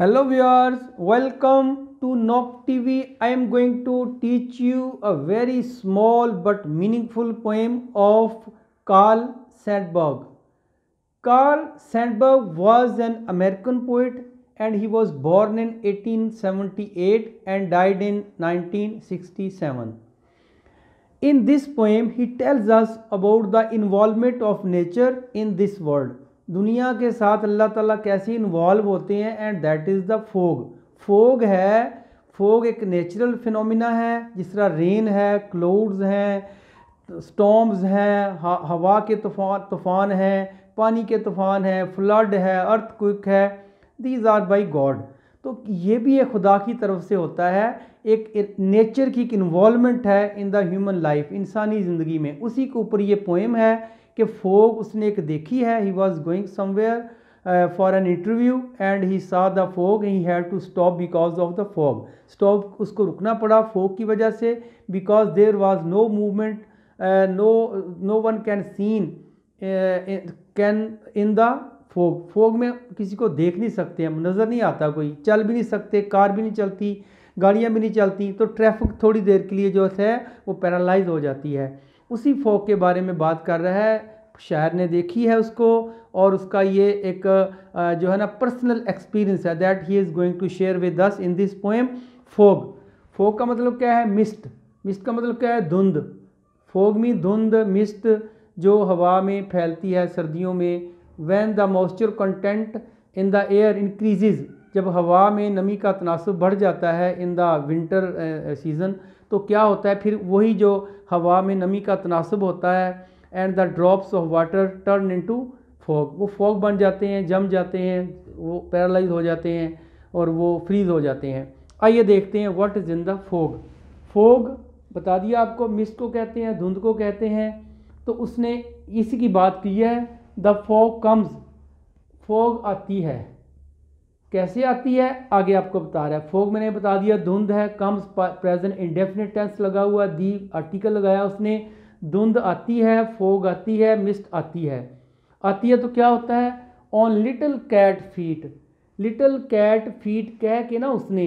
hello viewers welcome to knock tv i am going to teach you a very small but meaningful poem of carl sandburg carl sandburg was an american poet and he was born in 1878 and died in 1967 in this poem he tells us about the involvement of nature in this world दुनिया के साथ अल्लाह ताला कैसे involve होते हैं and that is the fog fog है fog एक natural phenomena है जिस तरह रेन है क्लाउड्स हैं स्टॉम्स हैं हवा के तूफान तूफान हैं पानी के तूफान हैं फ्लड है अर्थ क्विक है दीज आर बाई गॉड तो ये भी एक खुदा की तरफ से होता है एक नेचर की एक इन्वॉलमेंट है इन द ह्यूमन लाइफ इंसानी ज़िंदगी में उसी के ऊपर ये पोएम है कि फोग उसने एक देखी है he was going somewhere for an interview and he saw the fog he had to stop because of the fog stop उसको रुकना पड़ा फोग की वजह से because there was no movement no no one can seen can in the fog fog में किसी को देख नहीं सकते हम नज़र नहीं आता कोई चल भी नहीं सकते कार भी नहीं चलती गाड़ियाँ भी नहीं चलती तो ट्रैफिक थोड़ी देर के लिए जो है वो पैरालाइज हो जाती है उसी फॉग के बारे में बात कर रहा है शायर ने देखी है उसको और उसका ये एक जो है ना पर्सनल एक्सपीरियंस है that he is going to share with thus in this poem fog fog का मतलब क्या है मिस्ट मिस्ट का मतलब क्या है धुंध फोग में धुंध मिस्ट जो हवा में फैलती है सर्दियों में when the moisture content in the air increases जब हवा में नमी का तनासब बढ़ जाता है इन द विंटर सीज़न तो क्या होता है फिर वही जो हवा में नमी का तनासब होता है and the drops of water turn into fog वो फॉग बन जाते हैं जम जाते हैं वो पैरालाइज हो जाते हैं और वो फ्रीज़ हो जाते हैं आइए देखते हैं what is in the fog fog बता दिया आपको मिस को कहते हैं धुंध को कहते हैं तो उसने इसी की बात की है द फॉग कम्स फॉग आती है कैसे आती है आगे आपको बता रहा है फोग मैंने बता दिया धुंध है कम्स प्रेजेंट इंडेफिनिट टेंस लगा हुआ दी आर्टिकल लगाया उसने धुंध आती है फोग आती है मिस्ट आती है आती है तो क्या होता है on little cat feet little cat feet कह के ना उसने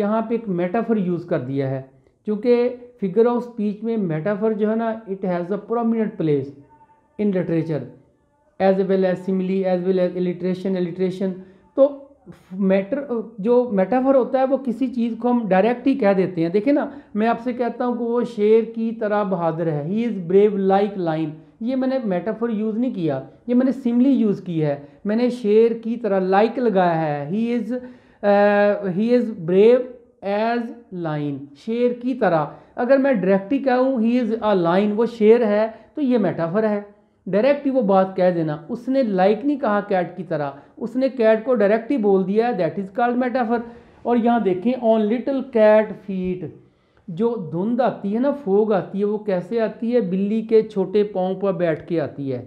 यहाँ पे एक मेटाफर यूज़ कर दिया है क्योंकि फिगर ऑफ स्पीच में मेटाफर जो है ना it has a prominent place in literature as well as simile as well as alliteration alliteration matter जो मेटाफर होता है वो किसी चीज़ को हम डायरेक्ट ही कह देते हैं देखें ना मैं आपसे कहता हूँ कि वो शेर की तरह बहादुर है he is brave like lion ये मैंने मेटाफर यूज़ नहीं किया ये मैंने सिमली यूज़ की है मैंने शेर की तरह लाइक लगाया है he is he is brave as lion शेर की तरह अगर मैं डायरेक्ट ही कहूँ ही इज़ अ लाइन वो शेर है तो ये मेटाफर है डायरेक्ट ही वो बात कह देना उसने लाइक नहीं कहा कैट की तरह उसने कैट को डायरेक्ट ही बोल दिया दैट इज़ कॉल्ड मेटाफर और यहाँ देखें ऑन लिटल कैट फीट जो धुंध आती है ना फोग आती है वो कैसे आती है बिल्ली के छोटे पाँव पर बैठ के आती है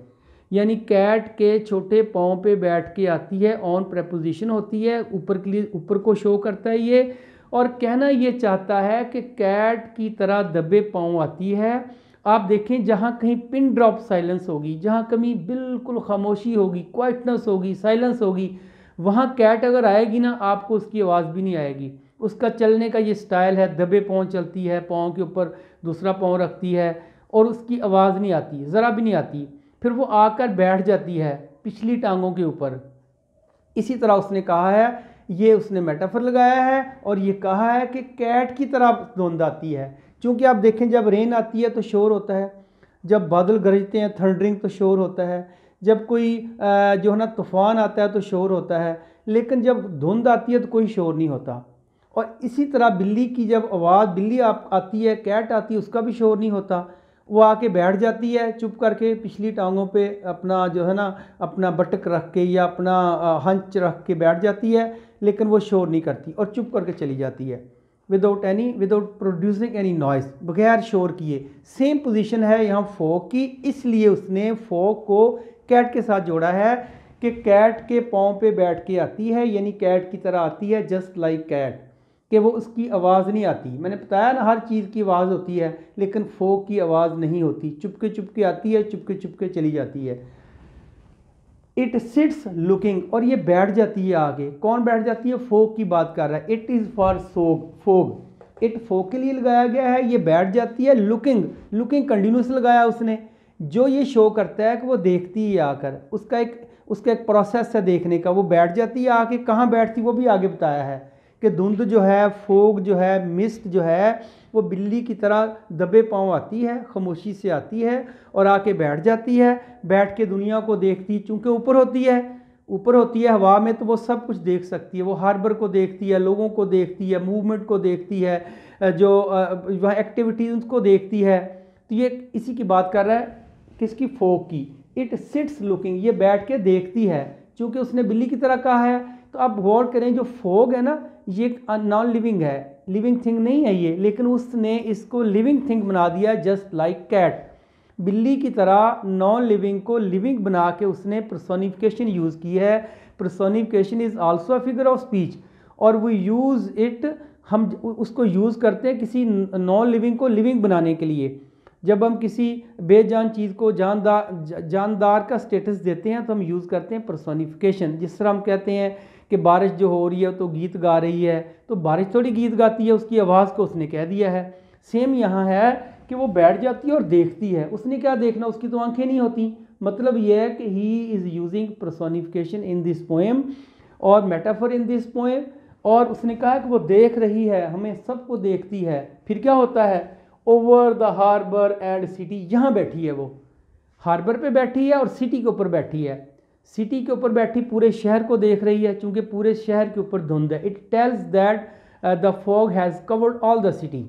यानी कैट के छोटे पाँव पे बैठ के आती है ऑन प्रपोजिशन होती है ऊपर के लिए ऊपर को शो करता है ये और कहना ये चाहता है कि कैट की तरह दबे पाँव आती है आप देखें जहाँ कहीं पिन ड्रॉप साइलेंस होगी जहाँ कमी बिल्कुल खामोशी होगी क्वाइटनेस होगी साइलेंस होगी वहाँ कैट अगर आएगी ना आपको उसकी आवाज़ भी नहीं आएगी उसका चलने का ये स्टाइल है दबे पाँव चलती है पाँव के ऊपर दूसरा पाँव रखती है और उसकी आवाज़ नहीं आती ज़रा भी नहीं आती फिर वो आकर बैठ जाती है पिछली टांगों के ऊपर इसी तरह उसने कहा है ये उसने मेटाफर लगाया है और ये कहा है कि कैट की तरह दोंद आती है क्योंकि आप देखें जब रेन आती है तो शोर होता है जब बादल गरजते हैं थंडरिंग तो शोर होता है जब कोई जो है ना तूफ़ान आता है तो शोर होता है लेकिन जब धुंध आती है तो कोई शोर नहीं होता और इसी तरह बिल्ली की जब आवाज़ बिल्ली आप आती है कैट आती है उसका भी शोर नहीं होता वो आके बैठ जाती है चुप करके पिछली टांगों पे अपना जो है ना अपना बटक रख के या अपना हंच रख के बैठ जाती है लेकिन वो शोर नहीं करती और चुप करके चली जाती है without any without producing any noise बगैर शोर किए सेम पोजीशन है यहाँ फोक की इसलिए उसने फोक को कैट के साथ जोड़ा है कि कैट के पाँव पे बैठ के आती है यानी कैट की तरह आती है जस्ट लाइक कैट कि वो उसकी आवाज़ नहीं आती मैंने बताया ना हर चीज़ की आवाज़ होती है लेकिन फोक की आवाज़ नहीं होती चुपके चुपके आती है चुपके चुपके चली जाती है इट सिट्स लुकिंग और ये बैठ जाती है आगे कौन बैठ जाती है फोक की बात कर रहा है it is for fog fog it fog के लिए लगाया गया है ये बैठ जाती है लुकिंग लुकिंग कंटिन्यूस लगाया उसने जो ये शो करता है कि वो देखती है आकर उसका एक उसका एक प्रोसेस है देखने का वो बैठ जाती है आके कहाँ बैठती वो भी आगे बताया है कि धुंध जो है फोग जो है मिस्ट जो है वो बिल्ली की तरह दबे पाँव आती है खामोशी से आती है और आके बैठ जाती है बैठ के दुनिया को देखती चूँकि ऊपर होती है ऊपर होती है हवा में तो वो सब कुछ देख सकती है वो हार्बर को देखती है लोगों को देखती है मूवमेंट को देखती है जो वहाँ एक्टिविटीज़ को देखती है तो ये इसी की बात कर रहा है किसकी फोक की इट सिट्स लुकिंग ये बैठ के देखती है क्योंकि उसने बिल्ली की तरह कहा है तो आप गौर करें जो फोग है ना ये एक नॉन लिविंग है लिविंग थिंग नहीं है ये लेकिन उसने इसको लिविंग थिंग बना दिया जस्ट लाइक कैट बिल्ली की तरह नॉन लिविंग को लिविंग बना के उसने प्रसोनिफिकेशन यूज़ की है personification is also a figure of speech और वो यूज़ इट हम उसको यूज़ करते हैं किसी नॉन लिविंग को लिविंग बनाने के लिए जब हम किसी बेजान चीज़ को जानदार जानदार का स्टेटस देते हैं तो हम यूज़ करते हैं पर्सोनिफिकेशन जिस तरह हम कहते हैं कि बारिश जो हो रही है तो गीत गा रही है तो बारिश थोड़ी गीत गाती है उसकी आवाज़ को उसने कह दिया है सेम यहाँ है कि वो बैठ जाती है और देखती है उसने क्या देखना उसकी तो आंखें नहीं होती मतलब यह है कि he is using personification in this poem और मेटाफर इन दिस पोएम और उसने कहा कि वो देख रही है हमें सबको देखती है फिर क्या होता है over the harbour and city यहाँ बैठी है वो हार्बर पे बैठी है और सिटी के ऊपर बैठी है सिटी के ऊपर बैठी पूरे शहर को देख रही है चूँकि पूरे शहर के ऊपर धुंध है it tells that the fog has covered all the city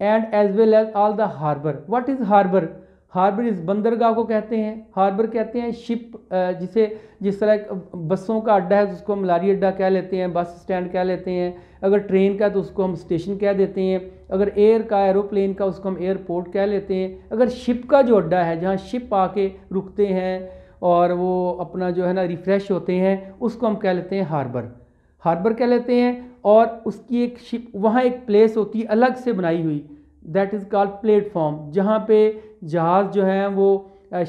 and as well as all the harbour what is harbour harbour इस बंदरगाह को कहते हैं हार्बर कहते हैं शिप uh, जिसे जिस तरह uh, बसों का अड्डा है तो उसको हम लारी अड्डा कह लेते हैं बस स्टैंड कह लेते हैं अगर ट्रेन का तो उसको हम स्टेशन कह देते हैं अगर एयर का एरोप्लेन का उसको हम एयरपोर्ट कह लेते हैं अगर शिप का जो अड्डा है जहाँ शिप आके रुकते हैं और वो अपना जो है ना रिफ़्रेश होते हैं उसको हम कह लेते हैं हार्बर हार्बर कह लेते हैं और उसकी एक शिप वहाँ एक प्लेस होती है अलग से बनाई हुई दैट इज़ कॉल्ड प्लेटफॉर्म जहाँ पे जहाज़ जो है वो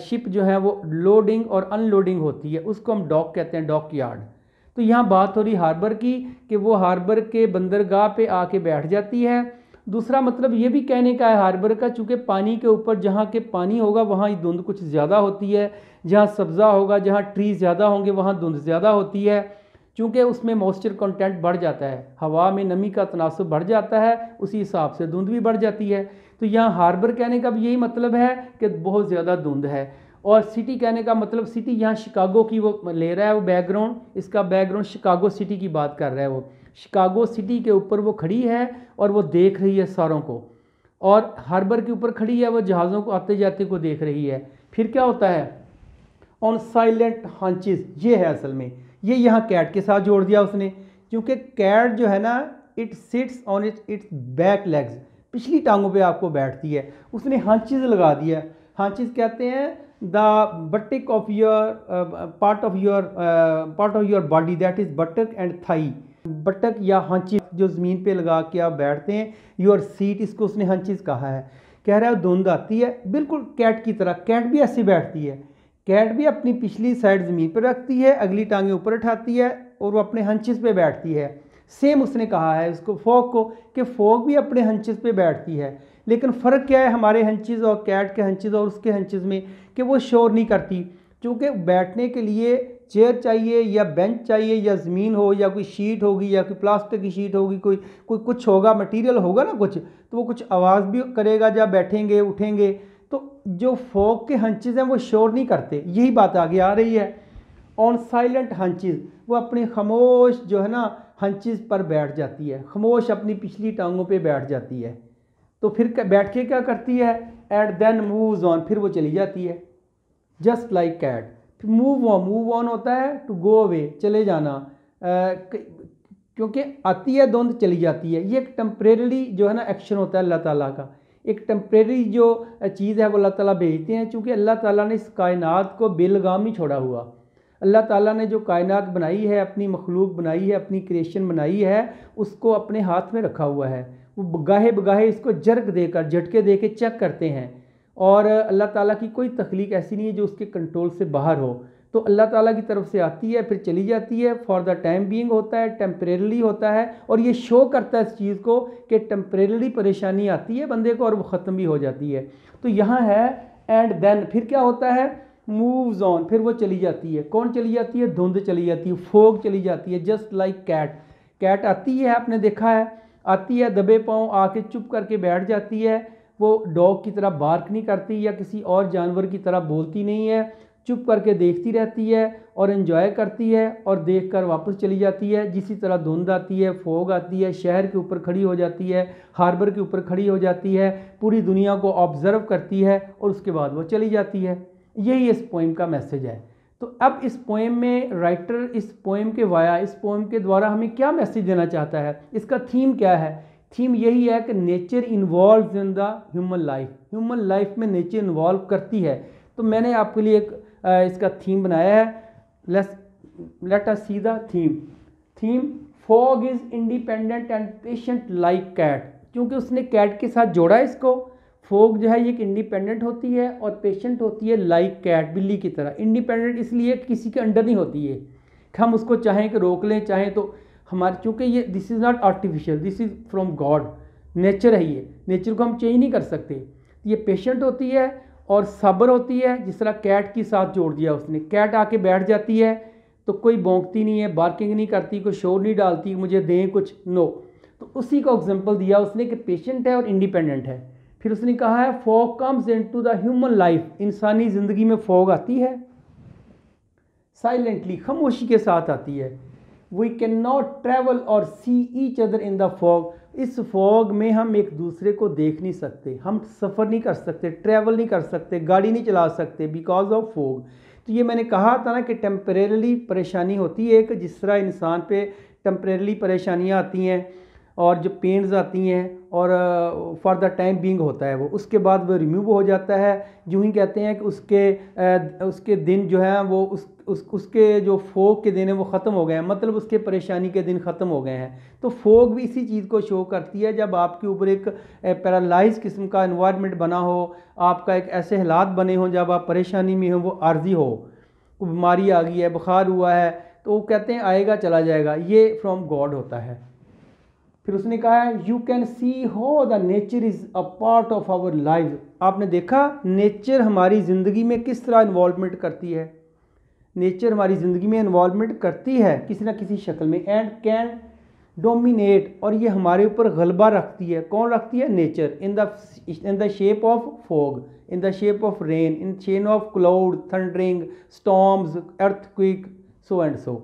शिप जो है वो लोडिंग और अनलोडिंग होती है उसको हम डॉक कहते हैं डॉक यार्ड तो यहाँ बात हो रही हार्बर की कि वो हार्बर के बंदरगाह पे आके बैठ जाती है दूसरा मतलब ये भी कहने का है हार्बर का चूँकि पानी के ऊपर जहाँ के पानी होगा वहाँ धुंध कुछ ज़्यादा होती है जहाँ सब्ज़ा होगा जहाँ ट्री ज़्यादा होंगे वहाँ धुंध ज़्यादा होती है चूँकि उसमें मॉइस्चर कंटेंट बढ़ जाता है हवा में नमी का तनासब बढ़ जाता है उसी हिसाब से धुंध भी बढ़ जाती है तो यहाँ हार्बर कहने का भी यही मतलब है कि बहुत ज़्यादा धुंध है और सिटी कहने का मतलब सिटी यहाँ शिकागो की वो ले रहा है वो बैकग्राउंड इसका बैकग्राउंड शिकागो सिटी की बात कर रहा है वो शिकागो सिटी के ऊपर वो खड़ी है और वो देख रही है सारों को और हार्बर के ऊपर खड़ी है वो जहाज़ों को आते जाते को देख रही है फिर क्या होता है ऑन साइलेंट हंचेस ये है असल में ये यहाँ कैट के साथ जोड़ दिया उसने क्योंकि कैट जो है ना it sits on it its back legs पिछली टांगों पे आपको बैठती है उसने हंचेस लगा दिया हंचेस कहते हैं the buttock of your part of your part of your body that is buttock and thigh buttock या हंचिस जो ज़मीन पे लगा के आप बैठते हैं योर सीट इसको उसने हंचिस कहा है कह रहा है धुंध आती है बिल्कुल कैट की तरह कैट भी ऐसी बैठती है कैट भी अपनी पिछली साइड ज़मीन पर रखती है अगली टांगें ऊपर उठाती है और वो अपने हंचिस पे बैठती है सेम उसने कहा है उसको फोक को कि फोक भी अपने हंचिस पे बैठती है लेकिन फ़र्क क्या है हमारे हंचिस और कैट के हंचिस और उसके हंचिस में कि वो शोर नहीं करती चूँकि बैठने के लिए चेयर चाहिए या बेंच चाहिए या ज़मीन हो या कोई शीट होगी या कोई प्लास्टिक की शीट होगी कोई कोई कुछ होगा मटेरियल होगा ना कुछ तो वो कुछ आवाज़ भी करेगा जब बैठेंगे उठेंगे तो जो फोक के हंचेज हैं वो शोर नहीं करते यही बात आगे आ रही है ऑन साइलेंट हंचेज वो अपने खामोश जो है ना हंचेज पर बैठ जाती है खामोश अपनी पिछली टांगों पे बैठ जाती है तो फिर बैठ के क्या करती है एट देन मूव ऑन फिर वो चली जाती है जस्ट लाइक कैट फिर मूव ऑन मूव ऑन होता है टू गो अवे चले जाना क्योंकि आती है धुंध चली जाती है ये एक टम्परेली जो है ना एक्शन होता है अल्लाह ताला का एक टम्प्रेरी जो चीज़ है वो अल्लाह ताला भेजते हैं चूँकि अल्लाह ताला ने इस कायनात को बेलगाम ही छोड़ा हुआ अल्लाह ताला ने जो कायनात बनाई है अपनी मखलूक बनाई है अपनी क्रिएशन बनाई है उसको अपने हाथ में रखा हुआ है वो बगाहे बगाहे इसको जर्क देकर झटके दे के चेक करते हैं और अल्लाह ताला की कोई तख्लीक ऐसी नहीं है जो उसके कंट्रोल से बाहर हो तो अल्लाह ताला की तरफ से आती है फिर चली जाती है फॉर द टाइम बीइंग होता है टेम्परेली होता है और ये शो करता है इस चीज़ को कि टेम्परेली परेशानी आती है बंदे को और वो ख़त्म भी हो जाती है तो यहाँ है एंड देन फिर क्या होता है मूव्स ऑन फिर वो चली जाती है कौन चली जाती है धुंध चली जाती है फोग चली जाती है जस्ट लाइक कैट कैट आती है आपने देखा है आती है दबे पाँव आके चुप करके बैठ जाती है वो डॉग की तरह बार्क नहीं करती या किसी और जानवर की तरह बोलती नहीं है चुप करके देखती रहती है और इन्जॉय करती है और देख कर वापस चली जाती है जिसी तरह धुंध आती है फोग आती है शहर के ऊपर खड़ी हो जाती है हार्बर के ऊपर खड़ी हो जाती है पूरी दुनिया को ऑब्ज़र्व करती है और उसके बाद वो चली जाती है यही इस पोइम का मैसेज है तो अब इस पोएम में राइटर इस पोएम के वाया इस पोएम के द्वारा हमें क्या मैसेज देना चाहता है इसका थीम क्या है थीम यही है कि nature involve in the human life human life में नेचर इन्वॉल्व करती है तो मैंने आपके लिए एक इसका थीम बनाया है let's let us see the theme theme fog is independent and patient like cat क्योंकि उसने कैट के साथ जोड़ा है इसको फोग जो है ये एक इंडिपेंडेंट होती है और पेशेंट होती है लाइक कैट बिल्ली की तरह इंडिपेंडेंट इसलिए किसी के अंडर नहीं होती है कि हम उसको चाहें कि रोक लें चाहें तो हमारे चूँकि ये this is not artificial this is from God nature है ये नेचर को हम चेंज नहीं कर सकते ये पेशेंट होती है और सब्र होती है जिस तरह कैट की साथ जोड़ दिया उसने कैट आके बैठ जाती है तो कोई बोंकती नहीं है बार्किंग नहीं करती कोई शोर नहीं डालती मुझे दें कुछ नो तो उसी को एग्जाम्पल दिया उसने कि पेशेंट है और इंडिपेंडेंट है फिर उसने कहा है fog comes into the human life इंसानी ज़िंदगी में फॉग आती है साइलेंटली खामोशी के साथ आती है वी कैन नॉट ट्रेवल और see each other in the fog इस फॉग में हम एक दूसरे को देख नहीं सकते हम सफ़र नहीं कर सकते ट्रैवल नहीं कर सकते गाड़ी नहीं चला सकते बिकॉज ऑफ फॉग तो ये मैंने कहा था ना कि टेम्परेली परेशानी होती है कि जिस तरह इंसान पे टेम्परेली परेशानियाँ आती हैं और जो पेंट्स आती हैं और फॉर द टाइम बींग होता है वो उसके बाद वो रिमूव हो जाता है जो ही कहते हैं कि उसके उसके दिन जो है वो उस, उस उसके जो फोग के दिन हैं वो ख़त्म हो गए हैं मतलब उसके परेशानी के दिन ख़त्म हो गए हैं तो फोग भी इसी चीज़ को शो करती है जब आपके ऊपर एक पैरालाइज किस्म का इन्वायरमेंट बना हो आपका एक ऐसे हालात बने हों जब आप परेशानी में हो वो आर्जी हो बीमारी आ गई है बुखार हुआ है तो वो कहते हैं आएगा चला जाएगा ये फ्रॉम गॉड होता है फिर उसने कहा है you can see how the nature is a part of our life आपने देखा नेचर हमारी ज़िंदगी में किस तरह इन्वॉल्वमेंट करती है नेचर हमारी ज़िंदगी में इन्वॉल्वमेंट करती है किसी ना किसी शक्ल में एंड कैन डोमिनेट और ये हमारे ऊपर गलबा रखती है कौन रखती है nature in the in the shape of fog in the shape of rain in chain of cloud thundering storms earthquake so and so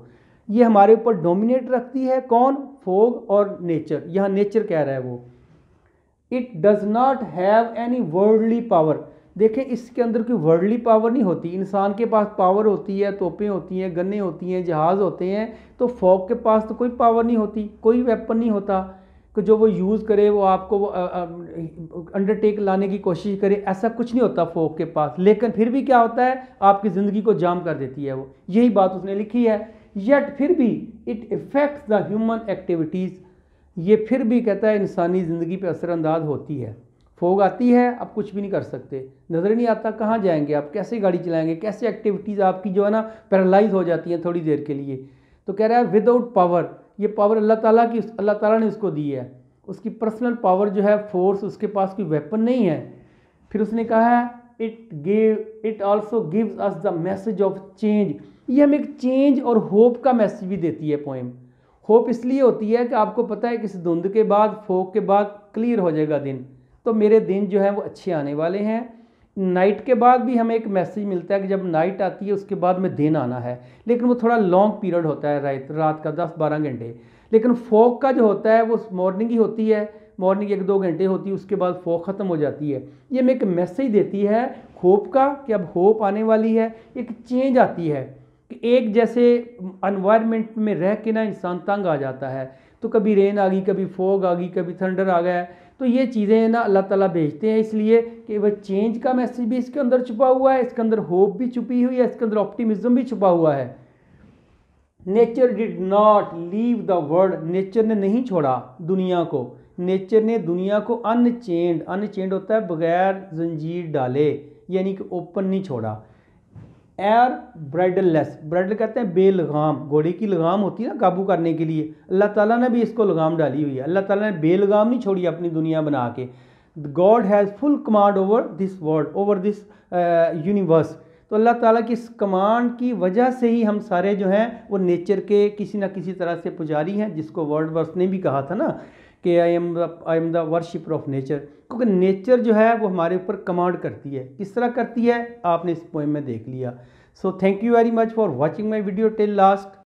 ये हमारे ऊपर डोमिनेट रखती है कौन फोग और नेचर यहाँ नेचर कह रहा है वो it does not have any worldly power देखें इसके अंदर कोई वर्ल्डली पावर नहीं होती इंसान के पास पावर होती है तोपें होती हैं गन्ने होती हैं जहाज़ होते हैं तो फोग के पास तो कोई पावर नहीं होती कोई वेपन नहीं होता कि जो वो यूज़ करे वो आपको वो अंडरटेक लाने की कोशिश करे ऐसा कुछ नहीं होता फोक के पास लेकिन फिर भी क्या होता है आपकी ज़िंदगी को जाम कर देती है वो यही बात उसने लिखी है येट फिर भी it affects the human activities ये फिर भी कहता है इंसानी ज़िंदगी पे असरानंदाज होती है फोग आती है आप कुछ भी नहीं कर सकते नज़र नहीं आता कहाँ जाएंगे आप कैसे गाड़ी चलाएंगे कैसे एक्टिविटीज़ आपकी जो है ना पैरालाइज हो जाती हैं थोड़ी देर के लिए तो कह रहा है विदाउट पावर ये पावर अल्लाह ताला की अल्लाह ताला ने उसको दी है उसकी पर्सनल पावर जो है फोर्स उसके पास कोई वेपन नहीं है फिर उसने कहा है it give it also gives us the message of change ये हमें एक चेंज और होप का मैसेज भी देती है पोएम होप इसलिए होती है कि आपको पता है कि इस धुंध के बाद फोक के बाद क्लियर हो जाएगा दिन तो मेरे दिन जो है वो अच्छे आने वाले हैं नाइट के बाद भी हमें एक मैसेज मिलता है कि जब नाइट आती है उसके बाद में दिन आना है लेकिन वो थोड़ा लॉन्ग पीरियड होता है रात रात का दस बारह घंटे लेकिन फोक का जो होता है वो मॉर्निंग ही होती है मॉर्निंग एक दो घंटे होती है उसके बाद फोक ख़त्म हो जाती है ये हमें एक मैसेज देती है होप का कि अब होप आने वाली है एक चेंज आती है एक जैसे अनवायरमेंट में रह के ना इंसान तंग आ जाता है तो कभी रेन आ गई कभी फोग आ गई कभी थंडर आ गया तो ये चीज़ें ना अल्लाह ताला भेजते हैं इसलिए कि वह चेंज का मैसेज भी इसके अंदर छुपा हुआ है इसके अंदर होप भी छुपी हुई है इसके अंदर ऑप्टिमिज्म भी छुपा हुआ है nature did not leave the world nature ने नहीं छोड़ा दुनिया को नेचर ने दुनिया को अनचेंड अनचेंड होता है बगैर जंजीर डाले यानी कि ओपन नहीं छोड़ा एयर ब्राइडल लेस ब्राइडल कहते हैं बेलगाम घोड़े की लगाम होती है ना काबू करने के लिए अल्लाह ताला ने भी इसको लगाम डाली हुई है अल्लाह ताला ने बेलगाम नहीं छोड़ी अपनी दुनिया बना के God has full command over this world over this universe तो अल्लाह ताला की इस कमांड की वजह से ही हम सारे जो हैं वो नेचर के किसी ना किसी तरह से पुजारी हैं जिसको वर्ल्ड वर्स ने भी कहा था ना कि I am I am the worshipper of nature क्योंकि नेचर जो है वो हमारे ऊपर कमांड करती है किस तरह करती है आपने इस पोइम में देख लिया so thank you very much for watching my video till last